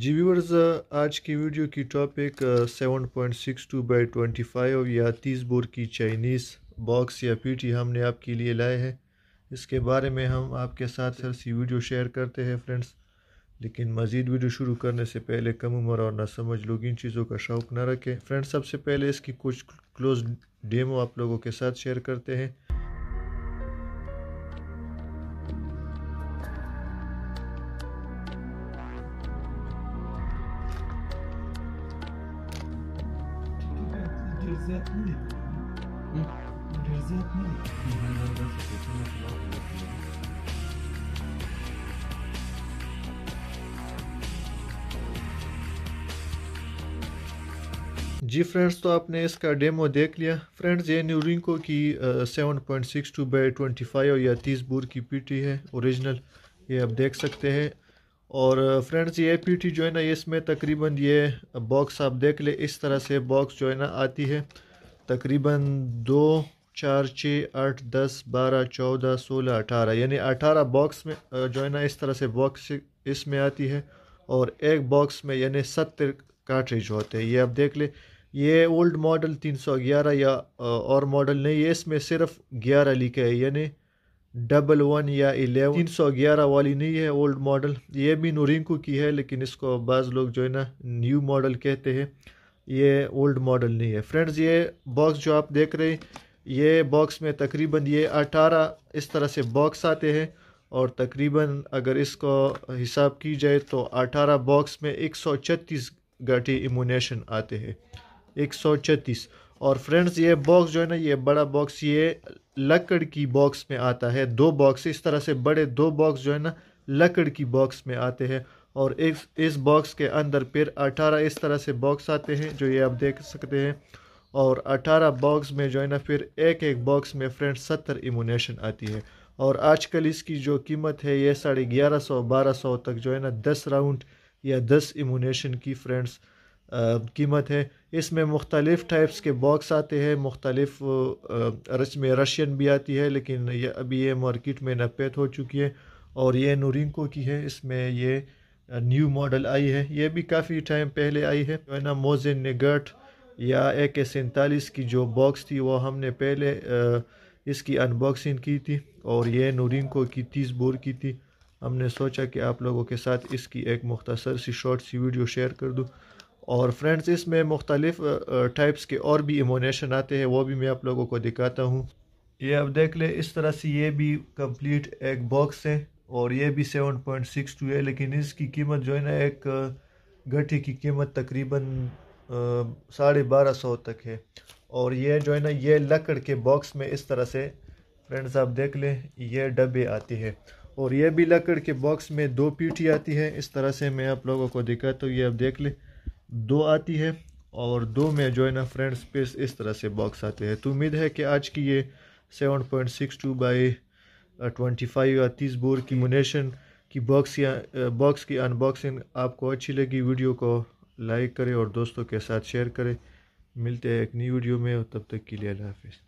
जी viewers आज की video की topic seven point six two by twenty five या तीस बोर की चाइनीज़ बॉक्स या पीटी हमने आपके लिए लाए हैं इसके बारे में हम आपके साथ हर सी वीडियो शेयर करते हैं फ्रेंड्स लेकिन मज़ीद वीडियो शुरू करने से पहले कम उम्र और समझ लोग इन चीज़ों का शौक़ ना रखें फ्रेंड्स सबसे पहले इसकी कुछ क्लोज डेमो आप लोगों के साथ शेयर करते हैं जी फ्रेंड्स तो आपने इसका डेमो देख लिया फ्रेंड्स ये न्यू रिंको की seven point six two by twenty five या तीस बोर की पीटी है ओरिजिनल ये आप देख सकते हैं और फ्रेंड्स ये पीटी जो है ना इसमें तकरीबन ये बॉक्स आप देख ले इस तरह से बॉक्स जो है ना आती है तकरीबन दो चार छः आठ दस बारह चौदह सोलह अठारह यानी अठारह बॉक्स में जो है ना इस तरह से बॉक्स इसमें आती है और एक बॉक्स में यानी सत्तर कार्ट्रिज होते हैं ये आप देख ले ये ओल्ड मॉडल तीन सौ ग्यारह या और मॉडल नहीं है इसमें सिर्फ ग्यारह लिखे है यानी डबल वन या एलेवन तीन सौ ग्यारह वाली नहीं है ओल्ड मॉडल ये भी नूरिंको की है लेकिन इसको बाज़ लोग जो है ना न्यू मॉडल कहते हैं ये ओल्ड मॉडल नहीं है फ्रेंड्स ये बॉक्स जो आप देख रहे हैं ये बॉक्स में तकरीबन ये अठारह इस तरह से बॉक्स आते हैं और तकरीबन अगर इसको हिसाब की जाए तो अठारह बॉक्स में एक सौ छत्तीस गाठी इमोनेशन आते हैं एक सौ छत्तीस और फ्रेंड्स ये बॉक्स जो है ना ये बड़ा बॉक्स ये लकड़ की बॉक्स में आता है दो बॉक्स इस तरह से बड़े दो बॉक्स जो है ना लकड़ की बॉक्स में आते हैं और इस इस बॉक्स के अंदर फिर अठारह इस तरह से बॉक्स आते हैं जो ये आप देख सकते हैं और अठारह बॉक्स में जो है ना फिर एक एक बॉक्स में फ्रेंड्स सत्तर इमोनेशन आती है और आजकल इसकी जो कीमत है ये साढ़े ग्यारह सौ बारह सौ तक जो है ना दस राउंड या दस इमोनेशन की फ्रेंड्स कीमत है इसमें मुख्तलिफ़ टाइप्स के बॉक्स आते हैं मुख्तलिफ में रशियन भी आती है लेकिन ये अभी ये मार्केट में नपेत हो चुकी है और ये नोरिंको की है इसमें ये न्यू मॉडल आई है ये भी काफ़ी टाइम पहले आई है जो है ना मोजिन निगट या ए के सैंतालीस की जो बॉक्स थी वो हमने पहले इसकी अनबॉक्सिंग की थी और ये नोरिंको की तीस बोर की थी हमने सोचा कि आप लोगों के साथ इसकी एक मुख्तसर सी शॉर्ट सी वीडियो शेयर कर दूँ और फ्रेंड्स इसमें मुख्तलिफ़ टाइप्स के और भी इमोनेशन आते हैं वो भी मैं आप लोगों को दिखाता हूँ ये आप देख लें इस तरह से ये भी कंप्लीट एक बॉक्स है और ये भी सेवन पॉइंट सिक्स टू है लेकिन इसकी कीमत जो है ना एक गठी की कीमत तकरीबन साढ़े बारह सौ तक है और ये जो है ना ये लकड़ के बॉक्स में इस तरह से फ्रेंड्स आप देख लें ये डब्बे आती है और ये भी लकड़ के बॉक्स में दो पीठी आती है इस तरह से मैं आप लोगों को दिखा तो ये आप देख लें दो आती है और दो में जो है ना फ्रंट स्पेस इस तरह से बॉक्स आते हैं तो उम्मीद है कि आज की ये seven point six two by twenty five या तीस बोर की मुनेशन की बॉक्स या बॉक्स uh, की अनबॉक्सिंग आपको अच्छी लगी वीडियो को लाइक करें और दोस्तों के साथ शेयर करें मिलते हैं एक नई वीडियो में तब तक के लिए अल्लाह हाफिज़